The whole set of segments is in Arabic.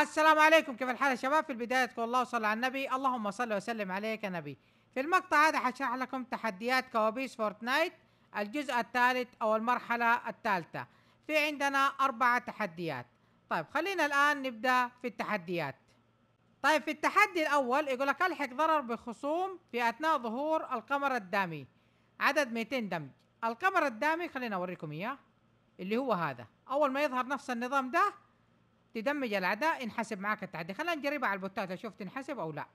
السلام عليكم كيف الحال يا شباب في البداية تقول الله وصل على النبي اللهم صل وسلم عليك يا نبي في المقطع هذا حشرح لكم تحديات كوابيس فورتنايت الجزء الثالث أو المرحلة الثالثة في عندنا أربعة تحديات طيب خلينا الآن نبدأ في التحديات طيب في التحدي الاول يقول لك الحق ضرر بخصوم في اثناء ظهور القمر الدامي عدد 200 دمج القمر الدامي خلينا اوريكم اياه اللي هو هذا اول ما يظهر نفس النظام ده تدمج الاعداء ينحسب معاك التحدي خلينا نجربها على البوتات اشوف تنحسب او لا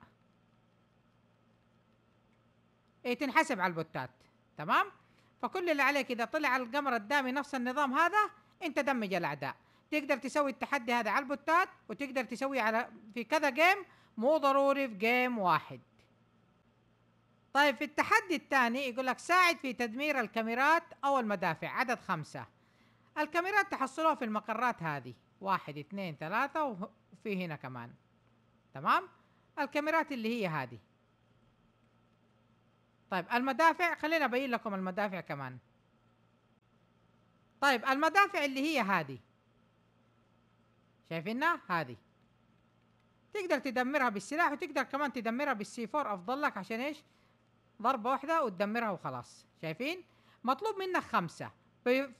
اي تنحسب على البوتات تمام فكل اللي عليك اذا طلع القمر الدامي نفس النظام هذا انت دمج الاعداء تقدر تسوي التحدي هذا على البوتات وتقدر تسويه على في كذا جيم مو ضروري في جيم واحد طيب في التحدي الثاني يقول لك ساعد في تدمير الكاميرات او المدافع عدد خمسة الكاميرات تحصلوها في المقرات هذه واحد اثنين ثلاثة وفي هنا كمان تمام الكاميرات اللي هي هذه طيب المدافع خلينا ابين لكم المدافع كمان طيب المدافع اللي هي هذه شايفينها هذه تقدر تدمرها بالسلاح وتقدر كمان تدمرها بالسي 4 افضل لك عشان ايش ضربة واحدة وتدمرها وخلاص شايفين مطلوب منك خمسة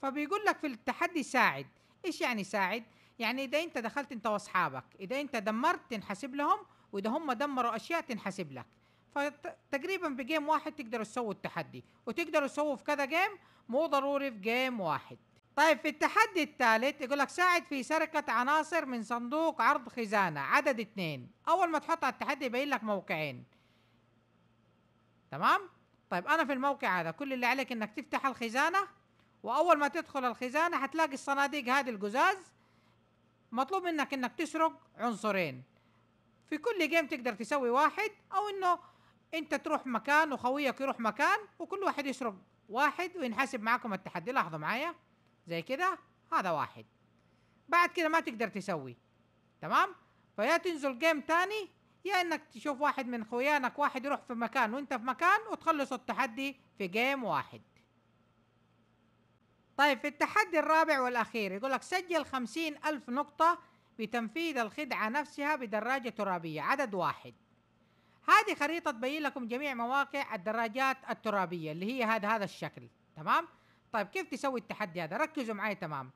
فبيقول لك في التحدي ساعد ايش يعني ساعد يعني اذا انت دخلت انت واصحابك اذا انت دمرت تنحسب لهم واذا هم دمروا اشياء تنحسب لك فتقريبا بجيم واحد تقدروا تسووا التحدي وتقدروا تسووا في كذا جيم مو ضروري في جيم واحد طيب في التحدي الثالث يقول لك ساعد في سرقة عناصر من صندوق عرض خزانة عدد اثنين أول ما تحط على التحدي يبين لك موقعين تمام طيب أنا في الموقع هذا كل اللي عليك إنك تفتح الخزانة وأول ما تدخل الخزانة هتلاقي الصناديق هذه القزاز مطلوب منك إنك تسرق عنصرين في كل جيم تقدر تسوي واحد أو إنه أنت تروح مكان وخويك يروح مكان وكل واحد يسرق واحد وينحسب معاكم التحدي لاحظوا معايا زي كده هذا واحد بعد كده ما تقدر تسوي تمام فيا تنزل جيم تاني يا انك تشوف واحد من خويانك واحد يروح في مكان وانت في مكان وتخلصوا التحدي في جيم واحد طيب في التحدي الرابع والأخير يقول لك سجل خمسين ألف نقطة بتنفيذ الخدعة نفسها بدراجة ترابية عدد واحد هذه خريطة تبين لكم جميع مواقع الدراجات الترابية اللي هي هذا هذا الشكل تمام طيب كيف تسوي التحدي هذا ركزوا معي تمام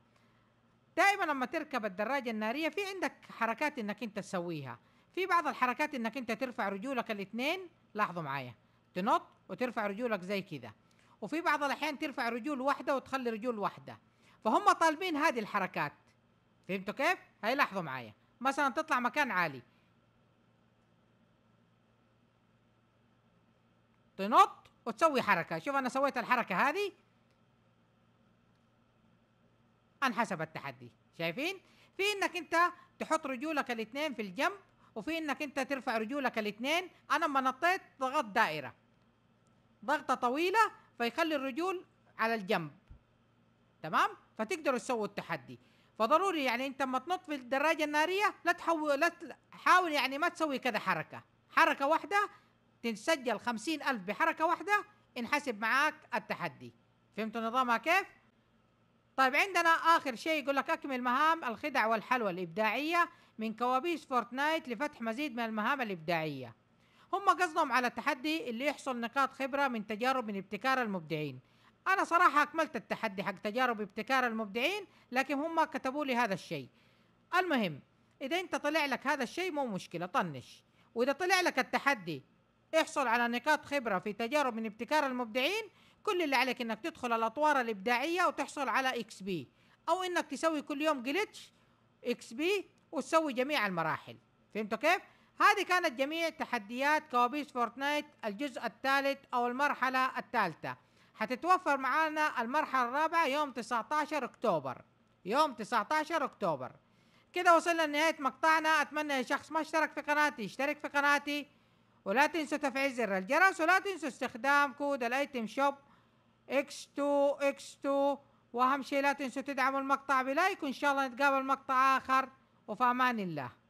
دائما لما تركب الدراجه الناريه في عندك حركات انك انت تسويها في بعض الحركات انك انت ترفع رجولك الاثنين لاحظوا معايا تنط وترفع رجولك زي كذا وفي بعض الاحيان ترفع رجول واحده وتخلي رجول واحده فهم طالبين هذه الحركات فهمتوا كيف؟ هاي لاحظوا معايا مثلا تطلع مكان عالي تنط وتسوي حركه شوف انا سويت الحركه هذه عن حسب التحدي شايفين في انك انت تحط رجولك الاثنين في الجنب وفي انك انت ترفع رجولك الاثنين انا لما نطيت ضغطت دائره ضغطه طويله فيخلي الرجول على الجنب تمام فتقدروا تسووا التحدي فضروري يعني انت لما تنط في الدراجه الناريه لا تحاول لا حاول يعني ما تسوي كذا حركه حركه واحده تنسجل خمسين ألف بحركه واحده انحسب معاك التحدي فهمتوا نظامها كيف؟ طيب عندنا اخر شيء يقول لك اكمل مهام الخدع والحلوى الابداعيه من كوابيس فورتنايت لفتح مزيد من المهام الابداعيه هم قصدهم على التحدي اللي يحصل نقاط خبره من تجارب من ابتكار المبدعين انا صراحه اكملت التحدي حق تجارب ابتكار المبدعين لكن هم كتبوا لي هذا الشيء المهم اذا انت طلع لك هذا الشيء مو مشكله طنش واذا طلع لك التحدي احصل على نقاط خبره في تجارب من ابتكار المبدعين كل اللي عليك انك تدخل الاطوار الابداعيه وتحصل على اكس بي او انك تسوي كل يوم جلتش اكس بي وتسوي جميع المراحل فهمتوا كيف هذه كانت جميع تحديات كوابيس فورتنايت الجزء الثالث او المرحله الثالثه حتتوفر معانا المرحله الرابعه يوم 19 اكتوبر يوم 19 اكتوبر كده وصلنا لنهايه مقطعنا اتمنى اي شخص ما اشترك في قناتي يشترك في قناتي ولا تنسوا تفعيل زر الجرس ولا تنسوا استخدام كود الايتم شوب اكس 2 اكس 2 واهم شيء لا تنسوا تدعموا المقطع بلايك وان شاء الله نتقابل مقطع اخر وفي امان الله